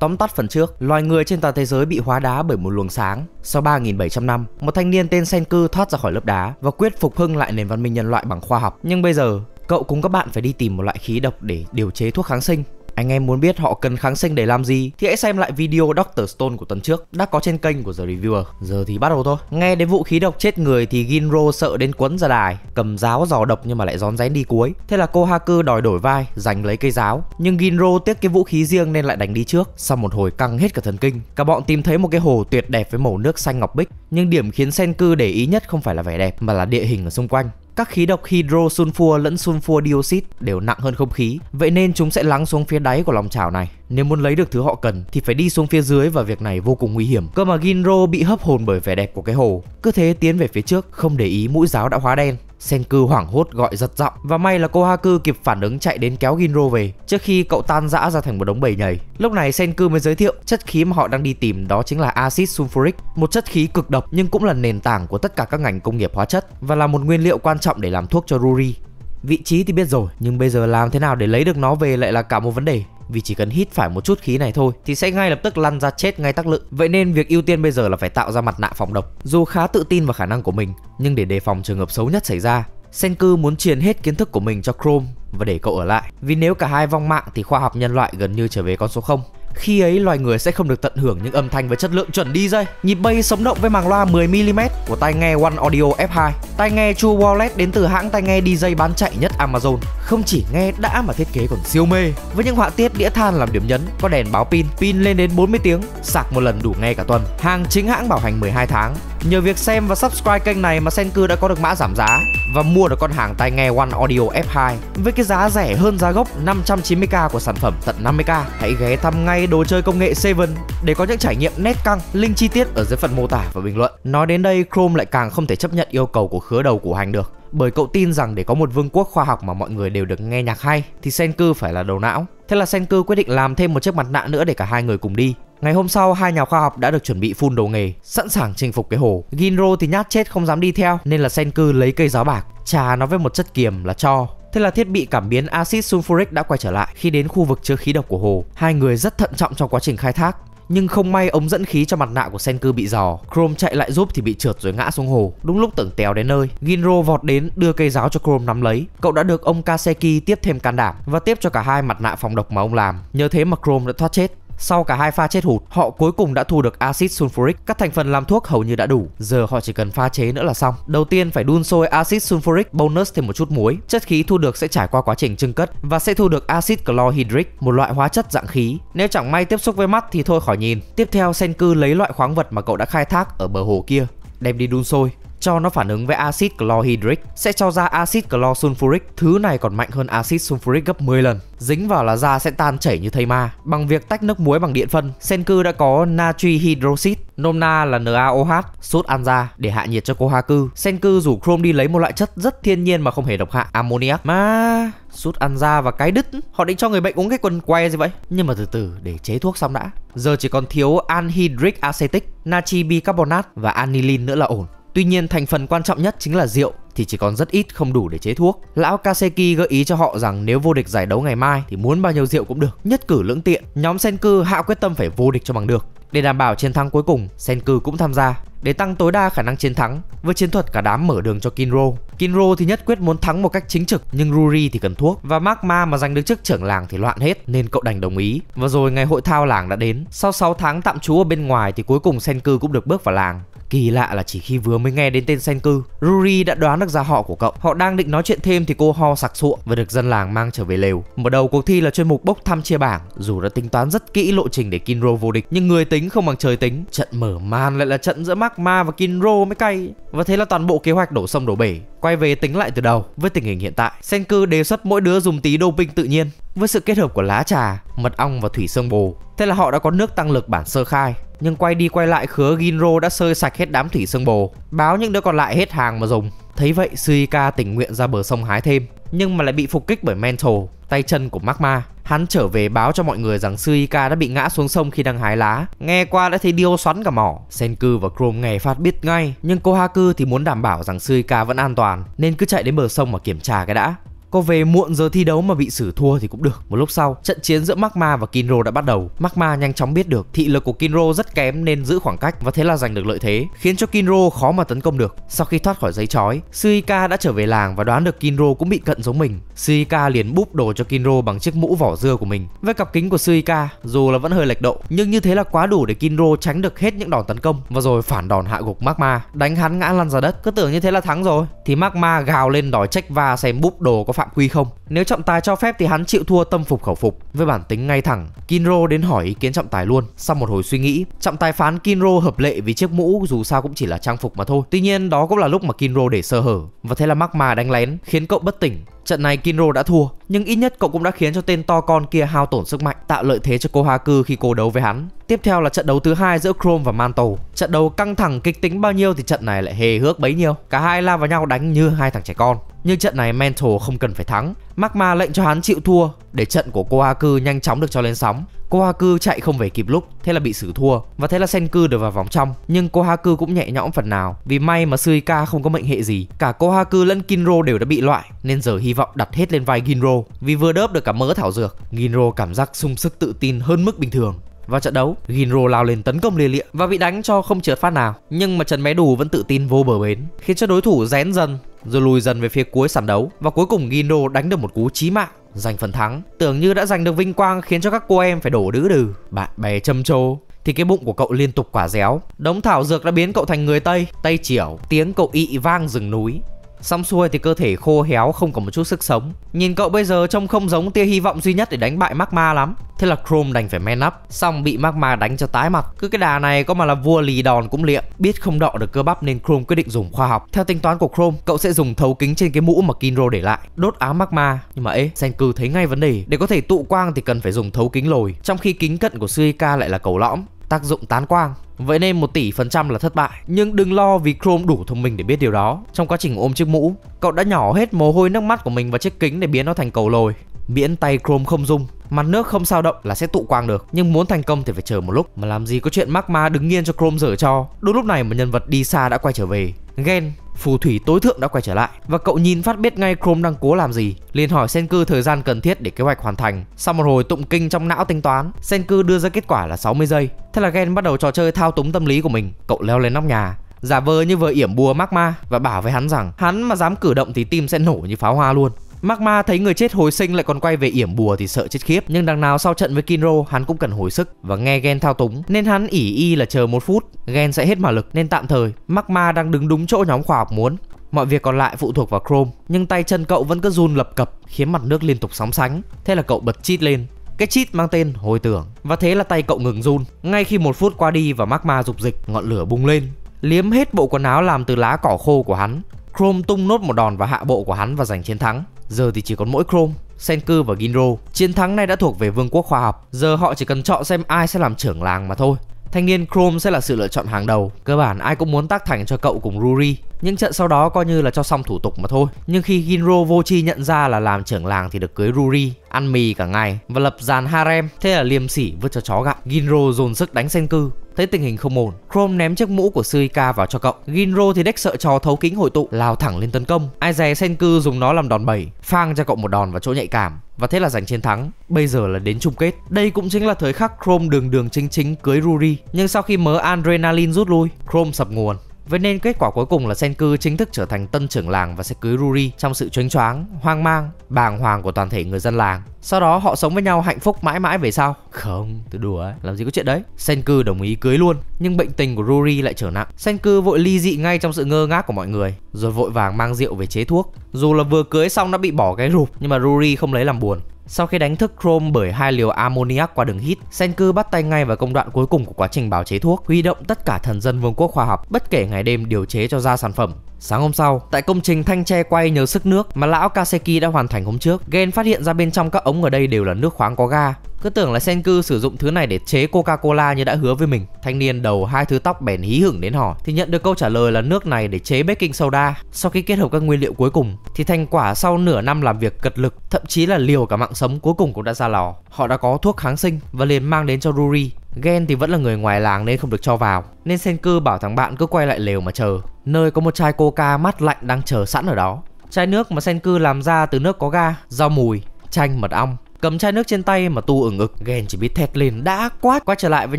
Tóm tắt phần trước, loài người trên toàn thế giới bị hóa đá bởi một luồng sáng. Sau 3.700 năm, một thanh niên tên Senku thoát ra khỏi lớp đá và quyết phục hưng lại nền văn minh nhân loại bằng khoa học. Nhưng bây giờ, cậu cùng các bạn phải đi tìm một loại khí độc để điều chế thuốc kháng sinh. Anh em muốn biết họ cần kháng sinh để làm gì thì hãy xem lại video Doctor Stone của tuần trước đã có trên kênh của The Reviewer. Giờ thì bắt đầu thôi. Nghe đến vụ khí độc chết người thì Ginro sợ đến quấn ra đài, cầm giáo dò độc nhưng mà lại rón rén đi cuối. Thế là cô Haku đòi đổi vai, giành lấy cây giáo. Nhưng Ginro tiếc cái vũ khí riêng nên lại đánh đi trước. Sau một hồi căng hết cả thần kinh, cả bọn tìm thấy một cái hồ tuyệt đẹp với màu nước xanh ngọc bích. Nhưng điểm khiến Senku để ý nhất không phải là vẻ đẹp mà là địa hình ở xung quanh. Các khí độc hydro hydrosulfur lẫn sulfur dioxide đều nặng hơn không khí, vậy nên chúng sẽ lắng xuống phía đáy của lòng chảo này. Nếu muốn lấy được thứ họ cần thì phải đi xuống phía dưới và việc này vô cùng nguy hiểm. Cơ mà Ginro bị hấp hồn bởi vẻ đẹp của cái hồ, cứ thế tiến về phía trước, không để ý mũi giáo đã hóa đen. Senku hoảng hốt gọi giật giọng và may là cô Haku kịp phản ứng chạy đến kéo Ginro về trước khi cậu tan rã ra thành một đống bầy nhầy. Lúc này Senku mới giới thiệu chất khí mà họ đang đi tìm đó chính là axit sulfuric, một chất khí cực độc nhưng cũng là nền tảng của tất cả các ngành công nghiệp hóa chất và là một nguyên liệu quan trọng để làm thuốc cho Ruri. Vị trí thì biết rồi, nhưng bây giờ làm thế nào để lấy được nó về lại là cả một vấn đề vì chỉ cần hít phải một chút khí này thôi thì sẽ ngay lập tức lăn ra chết ngay tắc lự. Vậy nên việc ưu tiên bây giờ là phải tạo ra mặt nạ phòng độc. Dù khá tự tin vào khả năng của mình, nhưng để đề phòng trường hợp xấu nhất xảy ra, Senku muốn truyền hết kiến thức của mình cho Chrome và để cậu ở lại. Vì nếu cả hai vong mạng thì khoa học nhân loại gần như trở về con số 0. Khi ấy loài người sẽ không được tận hưởng những âm thanh với chất lượng chuẩn DJ. Nhịp bass sống động với màng loa 10mm của tai nghe One Audio F2. Tai nghe True Wallet đến từ hãng tai nghe DJ bán chạy nhất Amazon. Không chỉ nghe đã mà thiết kế còn siêu mê. Với những họa tiết đĩa than làm điểm nhấn, có đèn báo pin, pin lên đến 40 tiếng, sạc một lần đủ nghe cả tuần. Hàng chính hãng bảo hành 12 tháng. Nhờ việc xem và subscribe kênh này mà Senku đã có được mã giảm giá và mua được con hàng tai nghe One Audio F2 với cái giá rẻ hơn giá gốc 590k của sản phẩm tận 50k. Hãy ghé thăm ngay đồ chơi công nghệ Seven để có những trải nghiệm nét căng, link chi tiết ở dưới phần mô tả và bình luận. Nói đến đây, Chrome lại càng không thể chấp nhận yêu cầu của khứa đầu của hành được bởi cậu tin rằng để có một vương quốc khoa học mà mọi người đều được nghe nhạc hay thì Senku phải là đầu não. Thế là Senku quyết định làm thêm một chiếc mặt nạ nữa để cả hai người cùng đi. Ngày hôm sau, hai nhà khoa học đã được chuẩn bị phun đồ nghề, sẵn sàng chinh phục cái hồ. Ginro thì nhát chết không dám đi theo nên là Senku lấy cây giáo bạc, trà nó với một chất kiềm là cho Thế là thiết bị cảm biến axit sulfuric đã quay trở lại khi đến khu vực chứa khí độc của hồ. Hai người rất thận trọng trong quá trình khai thác. Nhưng không may ống dẫn khí cho mặt nạ của Senku bị giò Chrome chạy lại giúp thì bị trượt rồi ngã xuống hồ Đúng lúc tưởng tèo đến nơi Ginro vọt đến đưa cây giáo cho Chrome nắm lấy Cậu đã được ông Kaseki tiếp thêm can đảm Và tiếp cho cả hai mặt nạ phòng độc mà ông làm Nhờ thế mà Chrome đã thoát chết sau cả hai pha chết hụt, họ cuối cùng đã thu được axit sulfuric. Các thành phần làm thuốc hầu như đã đủ, giờ họ chỉ cần pha chế nữa là xong. Đầu tiên phải đun sôi axit sulfuric bonus thêm một chút muối. Chất khí thu được sẽ trải qua quá trình trưng cất và sẽ thu được axit chlorhydric, một loại hóa chất dạng khí. Nếu chẳng may tiếp xúc với mắt thì thôi khỏi nhìn. Tiếp theo Senku lấy loại khoáng vật mà cậu đã khai thác ở bờ hồ kia đem đi đun sôi cho nó phản ứng với axit chlorhydric sẽ cho ra axit chlorsulfuric, thứ này còn mạnh hơn axit sulfuric gấp 10 lần. Dính vào là da sẽ tan chảy như thây ma. Bằng việc tách nước muối bằng điện phân, Senku đã có natri hydroxit, nôm na là NaOH, sốt ăn da để hạ nhiệt cho cô Kohaku. Senku rủ Chrome đi lấy một loại chất rất thiên nhiên mà không hề độc hại, ammoniac. Mà sút ăn da và cái đứt họ định cho người bệnh uống cái quần que gì vậy nhưng mà từ từ để chế thuốc xong đã giờ chỉ còn thiếu anhydric acetic natri bicarbonate và anilin nữa là ổn Tuy nhiên thành phần quan trọng nhất chính là rượu thì chỉ còn rất ít không đủ để chế thuốc. Lão Kaseki gợi ý cho họ rằng nếu vô địch giải đấu ngày mai thì muốn bao nhiêu rượu cũng được, nhất cử lưỡng tiện. Nhóm Senku hạ quyết tâm phải vô địch cho bằng được. Để đảm bảo chiến thắng cuối cùng, Senku cũng tham gia để tăng tối đa khả năng chiến thắng với chiến thuật cả đám mở đường cho Kinro. Kinro thì nhất quyết muốn thắng một cách chính trực nhưng Ruri thì cần thuốc và Magma mà giành được chức trưởng làng thì loạn hết nên cậu đành đồng ý. Và rồi ngày hội thao làng đã đến. Sau 6 tháng tạm trú ở bên ngoài thì cuối cùng Senku cũng được bước vào làng. Kỳ lạ là chỉ khi vừa mới nghe đến tên Senku, Ruri đã đoán được ra họ của cậu. Họ đang định nói chuyện thêm thì cô ho sặc sụa và được dân làng mang trở về lều. Mở đầu cuộc thi là chuyên mục bốc thăm chia bảng, dù đã tính toán rất kỹ lộ trình để Kinro vô địch, nhưng người tính không bằng trời tính. Trận mở màn lại là trận giữa Magma và Kinro mới cay. Và thế là toàn bộ kế hoạch đổ sông đổ bể, quay về tính lại từ đầu. Với tình hình hiện tại, Senku đề xuất mỗi đứa dùng tí doping tự nhiên với sự kết hợp của lá trà, mật ong và thủy sương bồ. Thế là họ đã có nước tăng lực bản sơ khai nhưng quay đi quay lại khứa Ginro đã sơi sạch hết đám thủy sương bồ Báo những đứa còn lại hết hàng mà dùng Thấy vậy Suika tình nguyện ra bờ sông hái thêm Nhưng mà lại bị phục kích bởi Mental Tay chân của Magma Hắn trở về báo cho mọi người rằng Suika đã bị ngã xuống sông khi đang hái lá Nghe qua đã thấy điêu xoắn cả mỏ Senku và Chrome nghe phát biết ngay Nhưng Kohaku thì muốn đảm bảo rằng Suika vẫn an toàn Nên cứ chạy đến bờ sông mà kiểm tra cái đã có về muộn giờ thi đấu mà bị xử thua thì cũng được. Một lúc sau, trận chiến giữa Magma và Kinro đã bắt đầu. Magma nhanh chóng biết được thị lực của Kinro rất kém nên giữ khoảng cách và thế là giành được lợi thế, khiến cho Kinro khó mà tấn công được. Sau khi thoát khỏi giấy chói Suika đã trở về làng và đoán được Kinro cũng bị cận giống mình. Suika liền búp đồ cho Kinro bằng chiếc mũ vỏ dưa của mình. Với cặp kính của Suika, dù là vẫn hơi lệch độ, nhưng như thế là quá đủ để Kinro tránh được hết những đòn tấn công và rồi phản đòn hạ gục Magma, đánh hắn ngã lăn ra đất. Cứ tưởng như thế là thắng rồi, thì Magma gào lên đòi trách va xem búp đồ có phạm quy không. Nếu trọng tài cho phép thì hắn chịu thua tâm phục khẩu phục. Với bản tính ngay thẳng, Kinro đến hỏi ý kiến trọng tài luôn. Sau một hồi suy nghĩ, trọng tài phán Kinro hợp lệ vì chiếc mũ dù sao cũng chỉ là trang phục mà thôi. Tuy nhiên đó cũng là lúc mà Kinro để sơ hở và thế là Magma đánh lén khiến cậu bất tỉnh Trận này Kinro đã thua, nhưng ít nhất cậu cũng đã khiến cho tên to con kia hao tổn sức mạnh, tạo lợi thế cho cô Haku khi cô đấu với hắn. Tiếp theo là trận đấu thứ hai giữa Chrome và Mantle. Trận đấu căng thẳng kịch tính bao nhiêu thì trận này lại hề hước bấy nhiêu. Cả hai lao vào nhau đánh như hai thằng trẻ con. Nhưng trận này Mantle không cần phải thắng, Magma lệnh cho hắn chịu thua để trận của Kohaku nhanh chóng được cho lên sóng. Kohaku chạy không về kịp lúc, thế là bị xử thua và thế là Senku được vào vòng trong. Nhưng Kohaku cũng nhẹ nhõm phần nào vì may mà Suika không có mệnh hệ gì. Cả Kohaku lẫn Kinro đều đã bị loại nên giờ hy vọng đặt hết lên vai Ginro vì vừa đớp được cả mỡ thảo dược. Ginro cảm giác sung sức tự tin hơn mức bình thường vào trận đấu, Ginro lao lên tấn công lia lịa và bị đánh cho không trượt phát nào. Nhưng mà Trần Mé Đủ vẫn tự tin vô bờ bến, khiến cho đối thủ rén dần rồi lùi dần về phía cuối sàn đấu và cuối cùng Ginro đánh được một cú chí mạng giành phần thắng tưởng như đã giành được vinh quang khiến cho các cô em phải đổ đứ đừ bạn bè châm trồ thì cái bụng của cậu liên tục quả réo đống thảo dược đã biến cậu thành người tây tây chiểu tiếng cậu ị vang rừng núi Xong xuôi thì cơ thể khô héo không có một chút sức sống Nhìn cậu bây giờ trông không giống tia hy vọng duy nhất để đánh bại Magma lắm Thế là Chrome đành phải man up Xong bị Magma đánh cho tái mặt Cứ cái đà này có mà là vua lì đòn cũng liệng Biết không đọ được cơ bắp nên Chrome quyết định dùng khoa học Theo tính toán của Chrome, cậu sẽ dùng thấu kính trên cái mũ mà Kinro để lại Đốt áo Magma Nhưng mà ế, Senku thấy ngay vấn đề Để có thể tụ quang thì cần phải dùng thấu kính lồi Trong khi kính cận của Suika lại là cầu lõm Tác dụng tán quang Vậy nên 1 tỷ phần trăm là thất bại. Nhưng đừng lo vì Chrome đủ thông minh để biết điều đó. Trong quá trình ôm chiếc mũ, cậu đã nhỏ hết mồ hôi nước mắt của mình vào chiếc kính để biến nó thành cầu lồi. Miễn tay Chrome không rung, mặt nước không sao động là sẽ tụ quang được nhưng muốn thành công thì phải chờ một lúc mà làm gì có chuyện magma đứng nghiêng cho chrome dở cho đúng lúc này mà nhân vật đi xa đã quay trở về ghen phù thủy tối thượng đã quay trở lại và cậu nhìn phát biết ngay Chrome đang cố làm gì, liền hỏi Senku thời gian cần thiết để kế hoạch hoàn thành. Sau một hồi tụng kinh trong não tính toán, Senku đưa ra kết quả là 60 giây. Thế là Gen bắt đầu trò chơi thao túng tâm lý của mình, cậu leo lên nóc nhà, giả vờ như vừa yểm bùa magma và bảo với hắn rằng hắn mà dám cử động thì tim sẽ nổ như pháo hoa luôn. Magma thấy người chết hồi sinh lại còn quay về yểm bùa thì sợ chết khiếp Nhưng đằng nào sau trận với Kinro hắn cũng cần hồi sức Và nghe Gen thao túng Nên hắn ỉ y là chờ một phút Gen sẽ hết mà lực nên tạm thời Magma đang đứng đúng chỗ nhóm khoa học muốn Mọi việc còn lại phụ thuộc vào Chrome Nhưng tay chân cậu vẫn cứ run lập cập Khiến mặt nước liên tục sóng sánh Thế là cậu bật chít lên cái cheat mang tên hồi tưởng Và thế là tay cậu ngừng run Ngay khi một phút qua đi và magma dục dịch Ngọn lửa bùng lên Liếm hết bộ quần áo làm từ lá cỏ khô của hắn Chrome tung nốt một đòn vào hạ bộ của hắn và giành chiến thắng Giờ thì chỉ còn mỗi Chrome, Senku và Ginro. Chiến thắng này đã thuộc về Vương quốc khoa học, giờ họ chỉ cần chọn xem ai sẽ làm trưởng làng mà thôi. Thanh niên Chrome sẽ là sự lựa chọn hàng đầu, cơ bản ai cũng muốn tác thành cho cậu cùng Ruri. Những trận sau đó coi như là cho xong thủ tục mà thôi. Nhưng khi Ginro vô chi nhận ra là làm trưởng làng thì được cưới Ruri, ăn mì cả ngày và lập dàn harem, thế là liêm sỉ vứt cho chó gặm. Ginro dồn sức đánh Senku, thấy tình hình không ổn, Chrome ném chiếc mũ của Suika vào cho cậu. Ginro thì đếch sợ trò thấu kính hội tụ, lao thẳng lên tấn công. Ai dè Senku dùng nó làm đòn bẩy, phang cho cậu một đòn vào chỗ nhạy cảm và thế là giành chiến thắng. Bây giờ là đến chung kết. Đây cũng chính là thời khắc Chrome đường đường chính chính cưới Ruri. Nhưng sau khi mớ adrenaline rút lui, Chrome sập nguồn. Vậy nên kết quả cuối cùng là Senku chính thức trở thành tân trưởng làng và sẽ cưới Ruri trong sự choáng choáng, hoang mang, bàng hoàng của toàn thể người dân làng. Sau đó họ sống với nhau hạnh phúc mãi mãi về sau. Không, tôi đùa ấy, làm gì có chuyện đấy. Senku đồng ý cưới luôn, nhưng bệnh tình của Ruri lại trở nặng. Senku vội ly dị ngay trong sự ngơ ngác của mọi người, rồi vội vàng mang rượu về chế thuốc. Dù là vừa cưới xong đã bị bỏ cái rụp, nhưng mà Ruri không lấy làm buồn. Sau khi đánh thức Chrome bởi hai liều ammoniac qua đường hít, Senku bắt tay ngay vào công đoạn cuối cùng của quá trình bào chế thuốc, huy động tất cả thần dân vương quốc khoa học, bất kể ngày đêm điều chế cho ra sản phẩm. Sáng hôm sau, tại công trình thanh tre quay nhờ sức nước mà lão Kaseki đã hoàn thành hôm trước, Gen phát hiện ra bên trong các ống ở đây đều là nước khoáng có ga. Cứ tưởng là Senku sử dụng thứ này để chế Coca-Cola như đã hứa với mình. Thanh niên đầu hai thứ tóc bèn hí hửng đến hỏi thì nhận được câu trả lời là nước này để chế baking soda. Sau khi kết hợp các nguyên liệu cuối cùng thì thành quả sau nửa năm làm việc cật lực, thậm chí là liều cả mạng sống cuối cùng cũng đã ra lò. Họ đã có thuốc kháng sinh và liền mang đến cho Ruri. Gen thì vẫn là người ngoài làng nên không được cho vào Nên Senku bảo thằng bạn cứ quay lại lều mà chờ Nơi có một chai coca mát lạnh đang chờ sẵn ở đó Chai nước mà Senku làm ra từ nước có ga, rau mùi, chanh, mật ong Cầm chai nước trên tay mà tu ửng ngực, Gen chỉ biết thét lên đã quát Quay trở lại với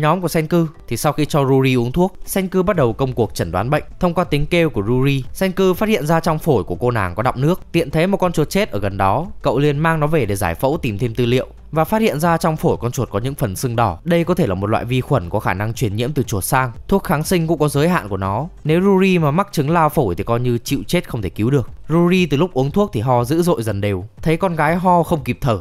nhóm của Senku Thì sau khi cho Ruri uống thuốc Senku bắt đầu công cuộc chẩn đoán bệnh Thông qua tiếng kêu của Ruri Senku phát hiện ra trong phổi của cô nàng có đọng nước Tiện thấy một con chuột chết ở gần đó Cậu liền mang nó về để giải phẫu tìm thêm tư liệu và phát hiện ra trong phổi con chuột có những phần sưng đỏ. Đây có thể là một loại vi khuẩn có khả năng truyền nhiễm từ chuột sang. Thuốc kháng sinh cũng có giới hạn của nó. Nếu Ruri mà mắc chứng lao phổi thì coi như chịu chết không thể cứu được. Ruri từ lúc uống thuốc thì ho dữ dội dần đều, thấy con gái ho không kịp thở.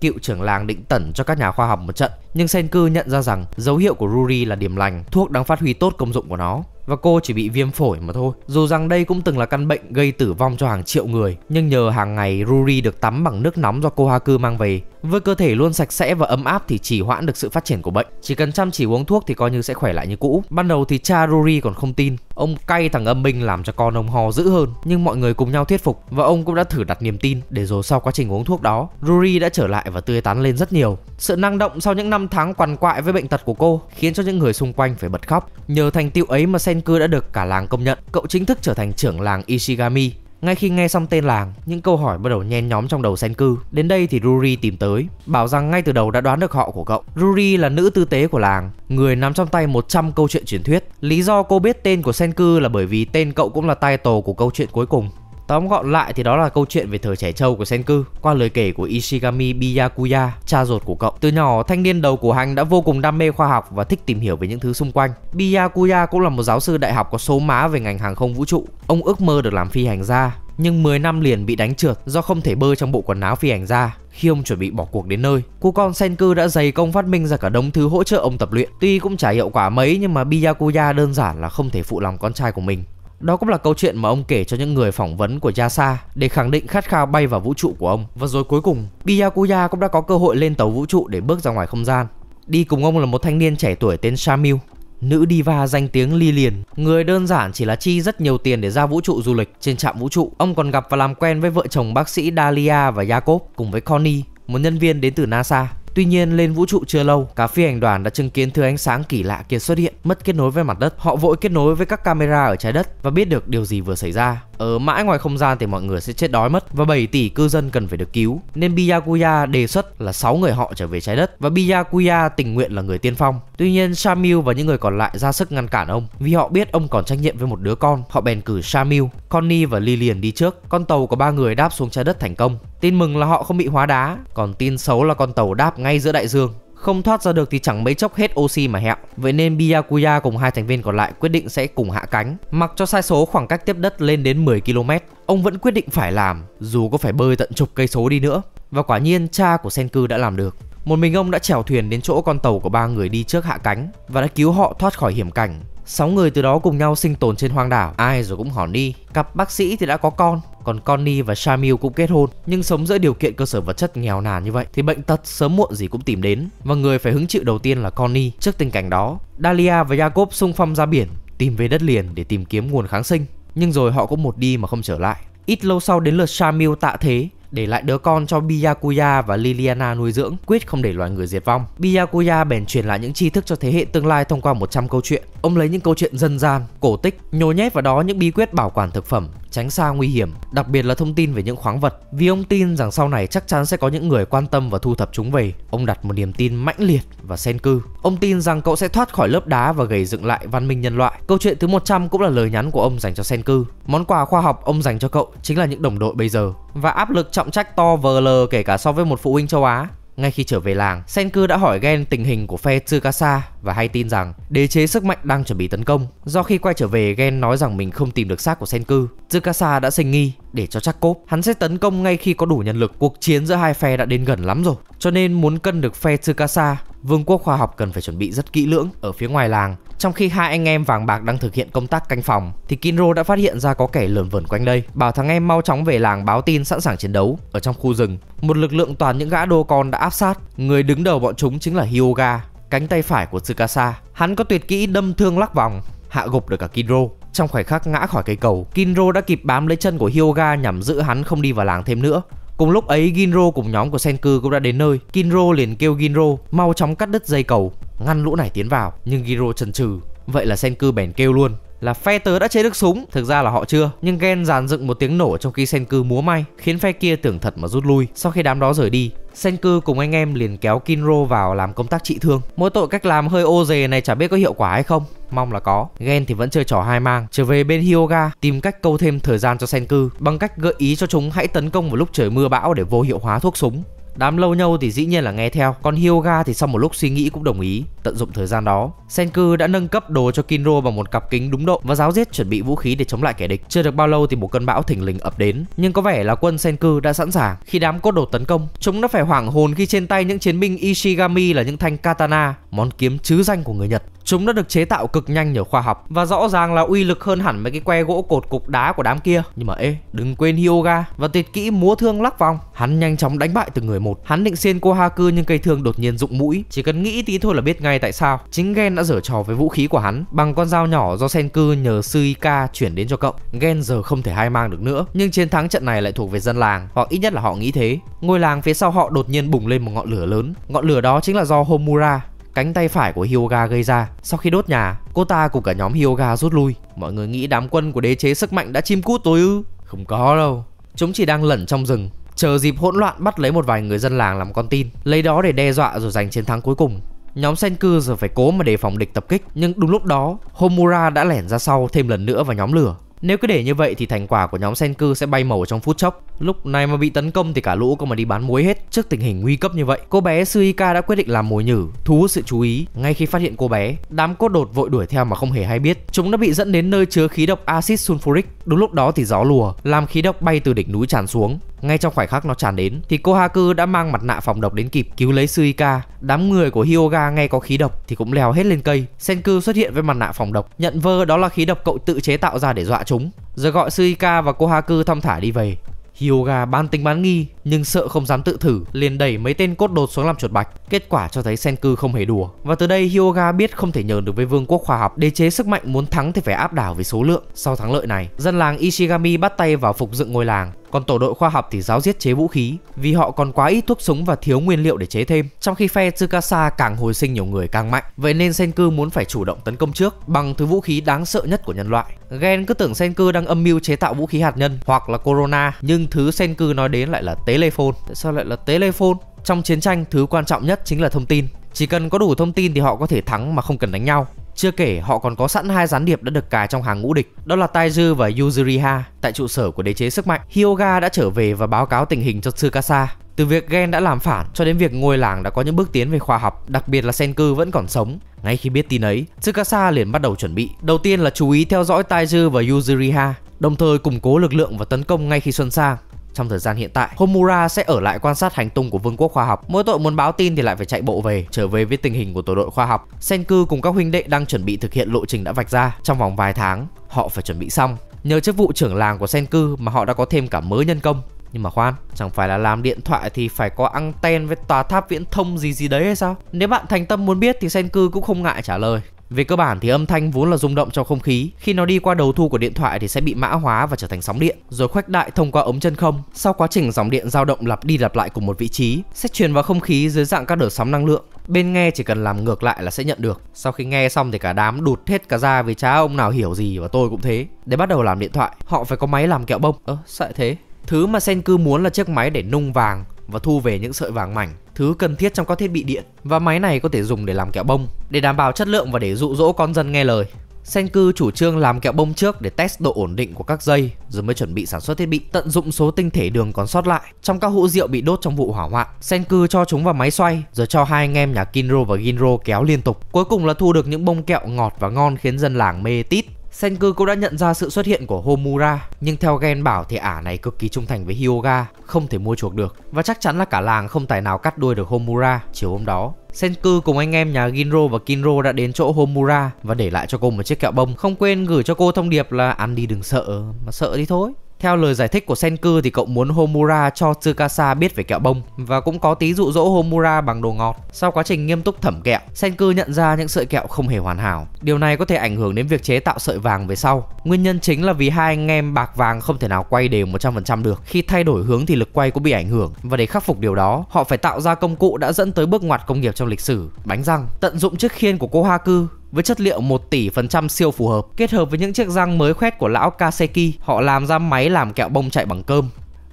Cựu trưởng làng định tẩn cho các nhà khoa học một trận, nhưng Sen Cư nhận ra rằng dấu hiệu của Ruri là điểm lành, thuốc đang phát huy tốt công dụng của nó và cô chỉ bị viêm phổi mà thôi. Dù rằng đây cũng từng là căn bệnh gây tử vong cho hàng triệu người, nhưng nhờ hàng ngày Ruri được tắm bằng nước nóng do cô Haku mang về với cơ thể luôn sạch sẽ và ấm áp thì chỉ hoãn được sự phát triển của bệnh. Chỉ cần chăm chỉ uống thuốc thì coi như sẽ khỏe lại như cũ. Ban đầu thì cha Rory còn không tin. Ông cay thằng âm minh làm cho con ông ho dữ hơn, nhưng mọi người cùng nhau thuyết phục và ông cũng đã thử đặt niềm tin để rồi sau quá trình uống thuốc đó, Rory đã trở lại và tươi tắn lên rất nhiều. Sự năng động sau những năm tháng quằn quại với bệnh tật của cô khiến cho những người xung quanh phải bật khóc. Nhờ thành tựu ấy mà Senku đã được cả làng công nhận, cậu chính thức trở thành trưởng làng Ishigami ngay khi nghe xong tên làng, những câu hỏi bắt đầu nhen nhóm trong đầu Senku. Đến đây thì Ruri tìm tới, bảo rằng ngay từ đầu đã đoán được họ của cậu. Ruri là nữ tư tế của làng, người nắm trong tay 100 câu chuyện truyền thuyết. Lý do cô biết tên của Senku là bởi vì tên cậu cũng là title của câu chuyện cuối cùng. Tóm gọn lại thì đó là câu chuyện về thời trẻ trâu của Senku qua lời kể của Ishigami Biyakuya cha ruột của cậu. Từ nhỏ, thanh niên đầu của Hành đã vô cùng đam mê khoa học và thích tìm hiểu về những thứ xung quanh. Biyakuya cũng là một giáo sư đại học có số má về ngành hàng không vũ trụ. Ông ước mơ được làm phi hành gia, nhưng 10 năm liền bị đánh trượt do không thể bơi trong bộ quần áo phi hành gia. Khi ông chuẩn bị bỏ cuộc đến nơi, cu con Senku đã dày công phát minh ra cả đống thứ hỗ trợ ông tập luyện. Tuy cũng chả hiệu quả mấy nhưng mà Biyakuya đơn giản là không thể phụ lòng con trai của mình. Đó cũng là câu chuyện mà ông kể cho những người phỏng vấn của NASA để khẳng định khát khao bay vào vũ trụ của ông. Và rồi cuối cùng, Byakuya cũng đã có cơ hội lên tàu vũ trụ để bước ra ngoài không gian. Đi cùng ông là một thanh niên trẻ tuổi tên Shamil, nữ diva danh tiếng Lillian, người đơn giản chỉ là chi rất nhiều tiền để ra vũ trụ du lịch. Trên trạm vũ trụ, ông còn gặp và làm quen với vợ chồng bác sĩ Dahlia và Jacob cùng với Connie, một nhân viên đến từ NASA. Tuy nhiên, lên vũ trụ chưa lâu, cả phi hành đoàn đã chứng kiến thứ ánh sáng kỳ lạ kia xuất hiện, mất kết nối với mặt đất. Họ vội kết nối với các camera ở trái đất và biết được điều gì vừa xảy ra. Ở mãi ngoài không gian thì mọi người sẽ chết đói mất và 7 tỷ cư dân cần phải được cứu. Nên Byakuya đề xuất là 6 người họ trở về trái đất và Byakuya tình nguyện là người tiên phong. Tuy nhiên, Shamil và những người còn lại ra sức ngăn cản ông vì họ biết ông còn trách nhiệm với một đứa con. Họ bèn cử Shamil, Connie và Lillian đi trước. Con tàu có ba người đáp xuống trái đất thành công Tin mừng là họ không bị hóa đá, còn tin xấu là con tàu đáp ngay giữa đại dương. Không thoát ra được thì chẳng mấy chốc hết oxy mà hẹo. Vậy nên Byakuya cùng hai thành viên còn lại quyết định sẽ cùng hạ cánh. Mặc cho sai số khoảng cách tiếp đất lên đến 10 km, ông vẫn quyết định phải làm, dù có phải bơi tận chục cây số đi nữa. Và quả nhiên cha của Senku đã làm được. Một mình ông đã chèo thuyền đến chỗ con tàu của ba người đi trước hạ cánh và đã cứu họ thoát khỏi hiểm cảnh. Sáu người từ đó cùng nhau sinh tồn trên hoang đảo, ai rồi cũng hòn đi. Cặp bác sĩ thì đã có con, còn Connie và Shamil cũng kết hôn Nhưng sống giữa điều kiện cơ sở vật chất nghèo nàn như vậy Thì bệnh tật sớm muộn gì cũng tìm đến Và người phải hứng chịu đầu tiên là Connie Trước tình cảnh đó Dahlia và Jacob xung phong ra biển Tìm về đất liền để tìm kiếm nguồn kháng sinh Nhưng rồi họ cũng một đi mà không trở lại Ít lâu sau đến lượt Shamil tạ thế để lại đứa con cho Byakuya và Liliana nuôi dưỡng, quyết không để loài người diệt vong. Byakuya bèn truyền lại những tri thức cho thế hệ tương lai thông qua 100 câu chuyện. Ông lấy những câu chuyện dân gian, cổ tích, nhồi nhét vào đó những bí quyết bảo quản thực phẩm, tránh xa nguy hiểm, đặc biệt là thông tin về những khoáng vật. Vì ông tin rằng sau này chắc chắn sẽ có những người quan tâm và thu thập chúng về, ông đặt một niềm tin mãnh liệt và sen cư. Ông tin rằng cậu sẽ thoát khỏi lớp đá và gầy dựng lại văn minh nhân loại. Câu chuyện thứ 100 cũng là lời nhắn của ông dành cho sen cư. Món quà khoa học ông dành cho cậu chính là những đồng đội bây giờ và áp lực trong trọng trách to vờ lờ kể cả so với một phụ huynh châu Á. Ngay khi trở về làng, Senku đã hỏi Gen tình hình của phe Tsukasa và hay tin rằng đế chế sức mạnh đang chuẩn bị tấn công. Do khi quay trở về, Gen nói rằng mình không tìm được xác của Senku. Tsukasa đã sinh nghi, để cho chắc cốp, hắn sẽ tấn công ngay khi có đủ nhân lực. Cuộc chiến giữa hai phe đã đến gần lắm rồi. Cho nên muốn cân được phe Tsukasa, vương quốc khoa học cần phải chuẩn bị rất kỹ lưỡng ở phía ngoài làng trong khi hai anh em vàng bạc đang thực hiện công tác canh phòng thì Kinro đã phát hiện ra có kẻ lởn vẩn quanh đây, bảo thằng em mau chóng về làng báo tin sẵn sàng chiến đấu ở trong khu rừng. Một lực lượng toàn những gã đô con đã áp sát, người đứng đầu bọn chúng chính là Hyoga, cánh tay phải của Tsukasa. Hắn có tuyệt kỹ đâm thương lắc vòng, hạ gục được cả Kinro. Trong khoảnh khắc ngã khỏi cây cầu, Kinro đã kịp bám lấy chân của Hyoga nhằm giữ hắn không đi vào làng thêm nữa. Cùng lúc ấy Ginro cùng nhóm của Senku cũng đã đến nơi Kinro liền kêu Ginro mau chóng cắt đứt dây cầu ngăn lũ này tiến vào nhưng Giro chần chừ vậy là Senku bèn kêu luôn là phe tớ đã chế được súng thực ra là họ chưa nhưng gen dàn dựng một tiếng nổ trong khi senku múa may khiến phe kia tưởng thật mà rút lui sau khi đám đó rời đi senku cùng anh em liền kéo kinro vào làm công tác trị thương mỗi tội cách làm hơi ô dề này chả biết có hiệu quả hay không mong là có gen thì vẫn chơi trò hai mang trở về bên hyoga tìm cách câu thêm thời gian cho senku bằng cách gợi ý cho chúng hãy tấn công vào lúc trời mưa bão để vô hiệu hóa thuốc súng Đám lâu nhau thì dĩ nhiên là nghe theo, còn Hyoga thì sau một lúc suy nghĩ cũng đồng ý, tận dụng thời gian đó. Senku đã nâng cấp đồ cho Kinro bằng một cặp kính đúng độ và giáo giết chuẩn bị vũ khí để chống lại kẻ địch. Chưa được bao lâu thì một cơn bão thình lình ập đến, nhưng có vẻ là quân Senku đã sẵn sàng. Khi đám cốt đồ tấn công, chúng đã phải hoảng hồn khi trên tay những chiến binh Ishigami là những thanh katana, món kiếm chứ danh của người Nhật. Chúng đã được chế tạo cực nhanh nhờ khoa học và rõ ràng là uy lực hơn hẳn mấy cái que gỗ cột cục đá của đám kia. Nhưng mà ê, đừng quên Hyoga và tuyệt kỹ múa thương lắc vòng. Hắn nhanh chóng đánh bại từng người 11. Hắn định xiên cô Haku nhưng cây thương đột nhiên rụng mũi, chỉ cần nghĩ tí thôi là biết ngay tại sao. Chính Gen đã giở trò với vũ khí của hắn bằng con dao nhỏ do Senku nhờ Suika chuyển đến cho cậu. Gen giờ không thể hai mang được nữa, nhưng chiến thắng trận này lại thuộc về dân làng, hoặc ít nhất là họ nghĩ thế. Ngôi làng phía sau họ đột nhiên bùng lên một ngọn lửa lớn, ngọn lửa đó chính là do Homura, cánh tay phải của Hyoga gây ra. Sau khi đốt nhà, cô ta cùng cả nhóm Hyoga rút lui. Mọi người nghĩ đám quân của đế chế sức mạnh đã chim cút tối ư? Không có đâu. Chúng chỉ đang lẩn trong rừng, chờ dịp hỗn loạn bắt lấy một vài người dân làng làm con tin, lấy đó để đe dọa rồi giành chiến thắng cuối cùng. Nhóm Senku giờ phải cố mà đề phòng địch tập kích, nhưng đúng lúc đó, Homura đã lẻn ra sau thêm lần nữa vào nhóm lửa. Nếu cứ để như vậy thì thành quả của nhóm Senku sẽ bay màu trong phút chốc. Lúc này mà bị tấn công thì cả lũ có mà đi bán muối hết. Trước tình hình nguy cấp như vậy, cô bé Suika đã quyết định làm mồi nhử, thu hút sự chú ý. Ngay khi phát hiện cô bé, đám cốt đột vội đuổi theo mà không hề hay biết. Chúng đã bị dẫn đến nơi chứa khí độc axit sulfuric. Đúng lúc đó thì gió lùa, làm khí độc bay từ đỉnh núi tràn xuống. Ngay trong khoảnh khắc nó tràn đến thì cô Haku đã mang mặt nạ phòng độc đến kịp cứu lấy Suika. Đám người của Hyoga nghe có khí độc thì cũng leo hết lên cây. Senku xuất hiện với mặt nạ phòng độc, nhận vơ đó là khí độc cậu tự chế tạo ra để dọa chúng Rồi gọi Suika và cô Haku thong thả đi về Hyoga ban tính bán nghi nhưng sợ không dám tự thử liền đẩy mấy tên cốt đột xuống làm chuột bạch. Kết quả cho thấy Senku không hề đùa. Và từ đây Hyoga biết không thể nhờ được với vương quốc khoa học, đế chế sức mạnh muốn thắng thì phải áp đảo về số lượng. Sau thắng lợi này, dân làng Ishigami bắt tay vào phục dựng ngôi làng còn tổ đội khoa học thì giáo giết chế vũ khí vì họ còn quá ít thuốc súng và thiếu nguyên liệu để chế thêm, trong khi phe Tsukasa càng hồi sinh nhiều người càng mạnh. Vậy nên Senku muốn phải chủ động tấn công trước bằng thứ vũ khí đáng sợ nhất của nhân loại. Gen cứ tưởng Senku đang âm mưu chế tạo vũ khí hạt nhân hoặc là Corona, nhưng thứ Senku nói đến lại là telephone. Tại sao lại là telephone? Trong chiến tranh, thứ quan trọng nhất chính là thông tin. Chỉ cần có đủ thông tin thì họ có thể thắng mà không cần đánh nhau. Chưa kể họ còn có sẵn hai gián điệp đã được cài trong hàng ngũ địch, đó là Taiju và Yuzuriha. Tại trụ sở của đế chế sức mạnh, Hyoga đã trở về và báo cáo tình hình cho Tsukasa. Từ việc Gen đã làm phản cho đến việc ngôi làng đã có những bước tiến về khoa học, đặc biệt là Senku vẫn còn sống. Ngay khi biết tin ấy, Tsukasa liền bắt đầu chuẩn bị. Đầu tiên là chú ý theo dõi Taiju và Yuzuriha, đồng thời củng cố lực lượng và tấn công ngay khi xuân sang trong thời gian hiện tại. Homura sẽ ở lại quan sát hành tung của Vương quốc khoa học. Mỗi tội muốn báo tin thì lại phải chạy bộ về, trở về với tình hình của tổ đội khoa học. Senku cùng các huynh đệ đang chuẩn bị thực hiện lộ trình đã vạch ra. Trong vòng vài tháng, họ phải chuẩn bị xong. Nhờ chức vụ trưởng làng của Senku mà họ đã có thêm cả mới nhân công. Nhưng mà khoan, chẳng phải là làm điện thoại thì phải có anten với tòa tháp viễn thông gì gì đấy hay sao? Nếu bạn thành tâm muốn biết thì Senku cũng không ngại trả lời. Về cơ bản thì âm thanh vốn là rung động trong không khí, khi nó đi qua đầu thu của điện thoại thì sẽ bị mã hóa và trở thành sóng điện, rồi khuếch đại thông qua ống chân không. Sau quá trình dòng điện dao động lặp đi lặp lại cùng một vị trí, sẽ truyền vào không khí dưới dạng các đợt sóng năng lượng. Bên nghe chỉ cần làm ngược lại là sẽ nhận được. Sau khi nghe xong thì cả đám đụt hết cả ra vì cha ông nào hiểu gì và tôi cũng thế. Để bắt đầu làm điện thoại, họ phải có máy làm kẹo bông. Ơ, ờ, sao thế? Thứ mà Senku muốn là chiếc máy để nung vàng và thu về những sợi vàng mảnh thứ cần thiết trong các thiết bị điện và máy này có thể dùng để làm kẹo bông để đảm bảo chất lượng và để dụ dỗ con dân nghe lời. Senku chủ trương làm kẹo bông trước để test độ ổn định của các dây rồi mới chuẩn bị sản xuất thiết bị tận dụng số tinh thể đường còn sót lại trong các hũ rượu bị đốt trong vụ hỏa hoạn. Senku cho chúng vào máy xoay rồi cho hai anh em nhà Kinro và Ginro kéo liên tục. Cuối cùng là thu được những bông kẹo ngọt và ngon khiến dân làng mê tít. Senku cũng đã nhận ra sự xuất hiện của Homura, nhưng theo Gen bảo thì ả này cực kỳ trung thành với Hyoga, không thể mua chuộc được và chắc chắn là cả làng không tài nào cắt đuôi được Homura chiều hôm đó. Senku cùng anh em nhà Ginro và Kinro đã đến chỗ Homura và để lại cho cô một chiếc kẹo bông, không quên gửi cho cô thông điệp là ăn đi đừng sợ, mà sợ đi thôi. Theo lời giải thích của Senku thì cậu muốn Homura cho Tsukasa biết về kẹo bông và cũng có tí dụ dỗ Homura bằng đồ ngọt. Sau quá trình nghiêm túc thẩm kẹo, Senku nhận ra những sợi kẹo không hề hoàn hảo. Điều này có thể ảnh hưởng đến việc chế tạo sợi vàng về sau. Nguyên nhân chính là vì hai anh em bạc vàng không thể nào quay đều 100% được. Khi thay đổi hướng thì lực quay cũng bị ảnh hưởng và để khắc phục điều đó, họ phải tạo ra công cụ đã dẫn tới bước ngoặt công nghiệp trong lịch sử, bánh răng. Tận dụng chiếc khiên của Kohaku với chất liệu 1 tỷ phần trăm siêu phù hợp. Kết hợp với những chiếc răng mới khoét của lão Kaseki, họ làm ra máy làm kẹo bông chạy bằng cơm,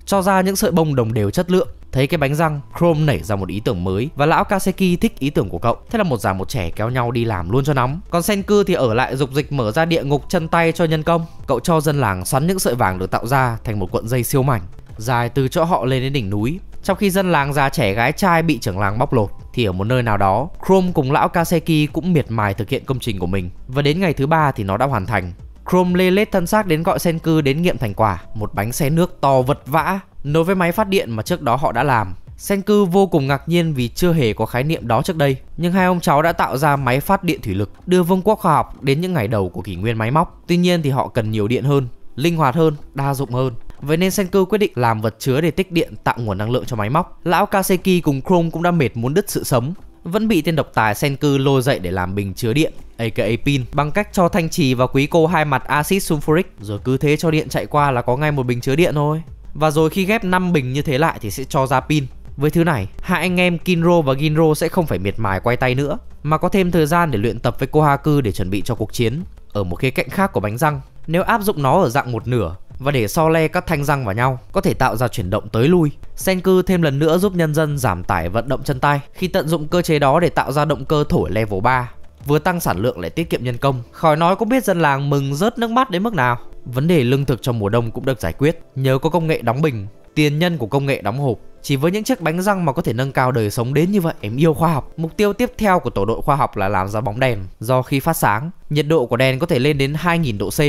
cho ra những sợi bông đồng đều chất lượng. Thấy cái bánh răng, Chrome nảy ra một ý tưởng mới và lão Kaseki thích ý tưởng của cậu. Thế là một già một trẻ kéo nhau đi làm luôn cho nóng. Còn Senku thì ở lại dục dịch mở ra địa ngục chân tay cho nhân công. Cậu cho dân làng xoắn những sợi vàng được tạo ra thành một cuộn dây siêu mảnh dài từ chỗ họ lên đến đỉnh núi trong khi dân làng già trẻ gái trai bị trưởng làng bóc lột thì ở một nơi nào đó, Chrome cùng lão Kaseki cũng miệt mài thực hiện công trình của mình và đến ngày thứ ba thì nó đã hoàn thành. Chrome lê lết thân xác đến gọi Senku đến nghiệm thành quả, một bánh xe nước to vật vã nối với máy phát điện mà trước đó họ đã làm. Senku vô cùng ngạc nhiên vì chưa hề có khái niệm đó trước đây, nhưng hai ông cháu đã tạo ra máy phát điện thủy lực, đưa vương quốc khoa học đến những ngày đầu của kỷ nguyên máy móc. Tuy nhiên thì họ cần nhiều điện hơn, linh hoạt hơn, đa dụng hơn Vậy nên Senku quyết định làm vật chứa để tích điện tạo nguồn năng lượng cho máy móc. Lão Kaseki cùng Chrome cũng đã mệt muốn đứt sự sống, vẫn bị tên độc tài Senku lôi dậy để làm bình chứa điện aka pin bằng cách cho thanh trì và quý cô hai mặt axit sulfuric rồi cứ thế cho điện chạy qua là có ngay một bình chứa điện thôi. Và rồi khi ghép 5 bình như thế lại thì sẽ cho ra pin. Với thứ này, hai anh em Kinro và Ginro sẽ không phải miệt mài quay tay nữa mà có thêm thời gian để luyện tập với Kohaku để chuẩn bị cho cuộc chiến ở một khía cạnh khác của bánh răng. Nếu áp dụng nó ở dạng một nửa và để so le các thanh răng vào nhau, có thể tạo ra chuyển động tới lui. Senku thêm lần nữa giúp nhân dân giảm tải vận động chân tay khi tận dụng cơ chế đó để tạo ra động cơ thổi level 3 vừa tăng sản lượng lại tiết kiệm nhân công. Khỏi nói cũng biết dân làng mừng rớt nước mắt đến mức nào. Vấn đề lương thực trong mùa đông cũng được giải quyết nhờ có công nghệ đóng bình, tiền nhân của công nghệ đóng hộp. Chỉ với những chiếc bánh răng mà có thể nâng cao đời sống đến như vậy, em yêu khoa học. Mục tiêu tiếp theo của tổ đội khoa học là làm ra bóng đèn. Do khi phát sáng, nhiệt độ của đèn có thể lên đến 2000 độ C,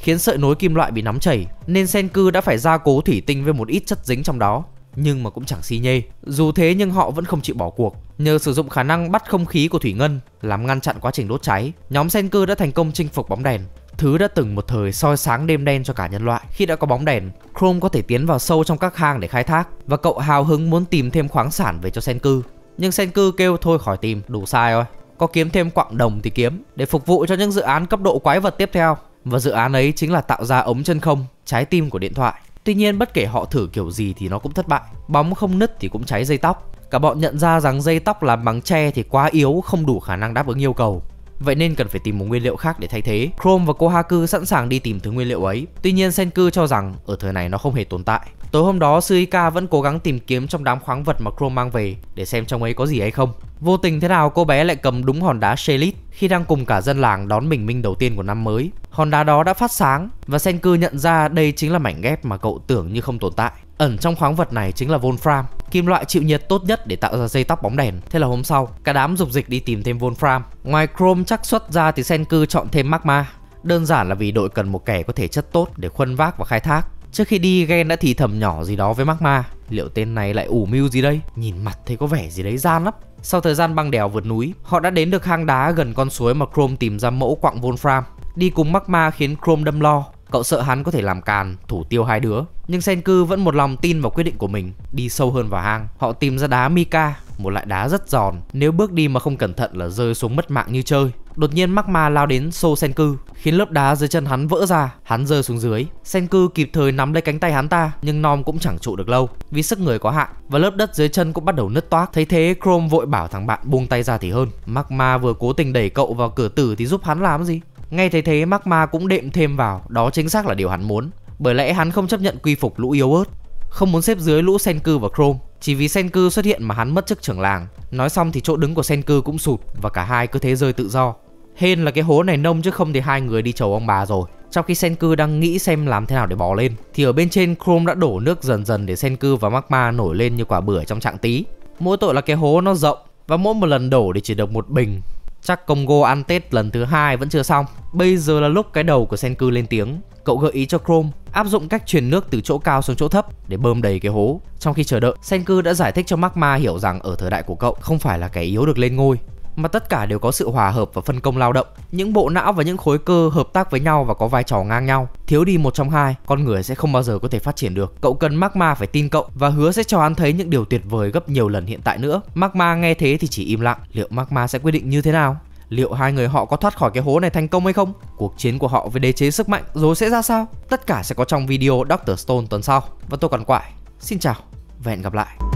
khiến sợi nối kim loại bị nóng chảy nên Senku đã phải gia cố thủy tinh với một ít chất dính trong đó nhưng mà cũng chẳng xi nhê. Dù thế nhưng họ vẫn không chịu bỏ cuộc. Nhờ sử dụng khả năng bắt không khí của thủy ngân làm ngăn chặn quá trình đốt cháy, nhóm Senku đã thành công chinh phục bóng đèn. Thứ đã từng một thời soi sáng đêm đen cho cả nhân loại. Khi đã có bóng đèn, Chrome có thể tiến vào sâu trong các hang để khai thác và cậu hào hứng muốn tìm thêm khoáng sản về cho Senku. Nhưng Senku kêu thôi khỏi tìm, đủ sai rồi. Có kiếm thêm quặng đồng thì kiếm để phục vụ cho những dự án cấp độ quái vật tiếp theo. Và dự án ấy chính là tạo ra ống chân không, trái tim của điện thoại. Tuy nhiên bất kể họ thử kiểu gì thì nó cũng thất bại. Bóng không nứt thì cũng cháy dây tóc. Cả bọn nhận ra rằng dây tóc làm bằng tre thì quá yếu, không đủ khả năng đáp ứng yêu cầu. Vậy nên cần phải tìm một nguyên liệu khác để thay thế. Chrome và Kohaku sẵn sàng đi tìm thứ nguyên liệu ấy. Tuy nhiên Senku cho rằng ở thời này nó không hề tồn tại. Tối hôm đó, sư Ika vẫn cố gắng tìm kiếm trong đám khoáng vật mà Chrome mang về để xem trong ấy có gì hay không. Vô tình thế nào cô bé lại cầm đúng hòn đá Shelit khi đang cùng cả dân làng đón bình minh đầu tiên của năm mới. Hòn đá đó đã phát sáng và Senku nhận ra đây chính là mảnh ghép mà cậu tưởng như không tồn tại. Ẩn trong khoáng vật này chính là wolfram, kim loại chịu nhiệt tốt nhất để tạo ra dây tóc bóng đèn. Thế là hôm sau, cả đám dục dịch đi tìm thêm wolfram. Ngoài Chrome chắc xuất ra thì Senku chọn thêm Magma, đơn giản là vì đội cần một kẻ có thể chất tốt để khuân vác và khai thác. Trước khi đi Gen đã thì thầm nhỏ gì đó với Magma Liệu tên này lại ủ mưu gì đây? Nhìn mặt thấy có vẻ gì đấy gian lắm Sau thời gian băng đèo vượt núi Họ đã đến được hang đá gần con suối mà Chrome tìm ra mẫu quặng Wolfram Đi cùng Magma khiến Chrome đâm lo Cậu sợ hắn có thể làm càn, thủ tiêu hai đứa Nhưng Senku vẫn một lòng tin vào quyết định của mình Đi sâu hơn vào hang Họ tìm ra đá Mika Một loại đá rất giòn Nếu bước đi mà không cẩn thận là rơi xuống mất mạng như chơi Đột nhiên Magma lao đến xô Senku Khiến lớp đá dưới chân hắn vỡ ra Hắn rơi xuống dưới Senku kịp thời nắm lấy cánh tay hắn ta Nhưng Nom cũng chẳng trụ được lâu Vì sức người có hạn Và lớp đất dưới chân cũng bắt đầu nứt toác Thấy thế Chrome vội bảo thằng bạn buông tay ra thì hơn Magma vừa cố tình đẩy cậu vào cửa tử thì giúp hắn làm gì ngay thấy thế Magma cũng đệm thêm vào, đó chính xác là điều hắn muốn. Bởi lẽ hắn không chấp nhận quy phục lũ yếu ớt, không muốn xếp dưới lũ Senku và Chrome. Chỉ vì Senku xuất hiện mà hắn mất chức trưởng làng. Nói xong thì chỗ đứng của Senku cũng sụt và cả hai cứ thế rơi tự do. Hên là cái hố này nông chứ không thì hai người đi chầu ông bà rồi. Trong khi Senku đang nghĩ xem làm thế nào để bò lên Thì ở bên trên Chrome đã đổ nước dần dần để Senku và Magma nổi lên như quả bưởi trong trạng tí Mỗi tội là cái hố nó rộng Và mỗi một lần đổ thì chỉ được một bình Chắc Congo ăn Tết lần thứ hai vẫn chưa xong. Bây giờ là lúc cái đầu của Senku lên tiếng. Cậu gợi ý cho Chrome áp dụng cách truyền nước từ chỗ cao xuống chỗ thấp để bơm đầy cái hố. Trong khi chờ đợi, Senku đã giải thích cho Magma hiểu rằng ở thời đại của cậu không phải là kẻ yếu được lên ngôi mà tất cả đều có sự hòa hợp và phân công lao động. Những bộ não và những khối cơ hợp tác với nhau và có vai trò ngang nhau. Thiếu đi một trong hai, con người sẽ không bao giờ có thể phát triển được. Cậu cần Magma phải tin cậu và hứa sẽ cho hắn thấy những điều tuyệt vời gấp nhiều lần hiện tại nữa. Magma nghe thế thì chỉ im lặng. Liệu Magma sẽ quyết định như thế nào? liệu hai người họ có thoát khỏi cái hố này thành công hay không? Cuộc chiến của họ với đế chế sức mạnh rồi sẽ ra sao? Tất cả sẽ có trong video doctor Stone tuần sau. Và tôi còn quại. Xin chào và hẹn gặp lại.